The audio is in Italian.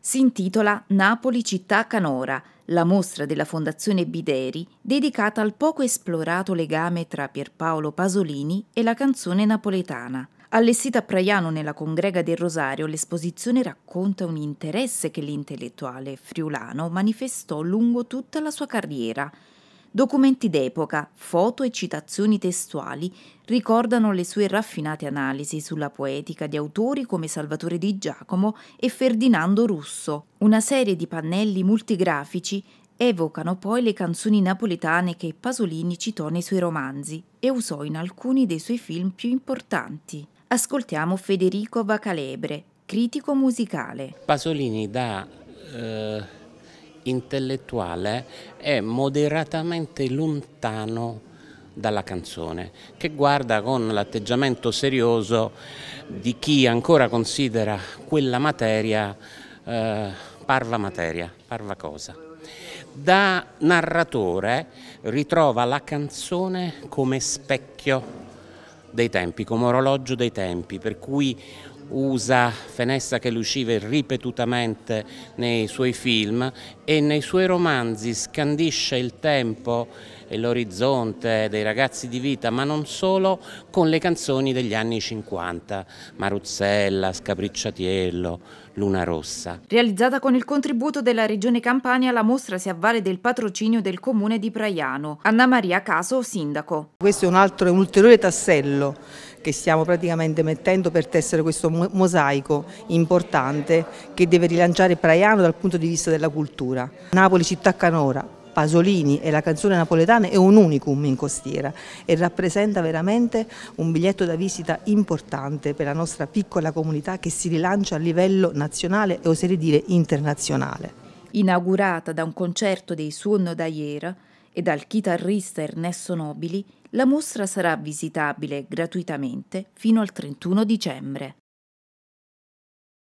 Si intitola Napoli città canora, la mostra della Fondazione Bideri dedicata al poco esplorato legame tra Pierpaolo Pasolini e la canzone napoletana. Allestita a Praiano nella congrega del Rosario, l'esposizione racconta un interesse che l'intellettuale friulano manifestò lungo tutta la sua carriera, Documenti d'epoca, foto e citazioni testuali ricordano le sue raffinate analisi sulla poetica di autori come Salvatore Di Giacomo e Ferdinando Russo. Una serie di pannelli multigrafici evocano poi le canzoni napoletane che Pasolini citò nei suoi romanzi e usò in alcuni dei suoi film più importanti. Ascoltiamo Federico Vacalebre, critico musicale. Pasolini dà Eh intellettuale è moderatamente lontano dalla canzone, che guarda con l'atteggiamento serioso di chi ancora considera quella materia eh, parva materia, parva cosa. Da narratore ritrova la canzone come specchio dei tempi, come orologio dei tempi, per cui usa Fenessa che lucive ripetutamente nei suoi film e nei suoi romanzi scandisce il tempo e l'orizzonte dei ragazzi di vita, ma non solo, con le canzoni degli anni 50, Maruzzella, Scapricciatiello, Luna Rossa. Realizzata con il contributo della Regione Campania, la mostra si avvale del patrocinio del Comune di Praiano. Anna Maria Caso, sindaco. Questo è un altro, un ulteriore tassello che stiamo praticamente mettendo per tessere questo mondo mosaico importante che deve rilanciare Praiano dal punto di vista della cultura. Napoli città canora, Pasolini e la canzone napoletana è un unicum in costiera e rappresenta veramente un biglietto da visita importante per la nostra piccola comunità che si rilancia a livello nazionale e oserei dire internazionale. Inaugurata da un concerto dei Suono d'Aiera e dal chitarrista Ernesto Nobili, la mostra sarà visitabile gratuitamente fino al 31 dicembre.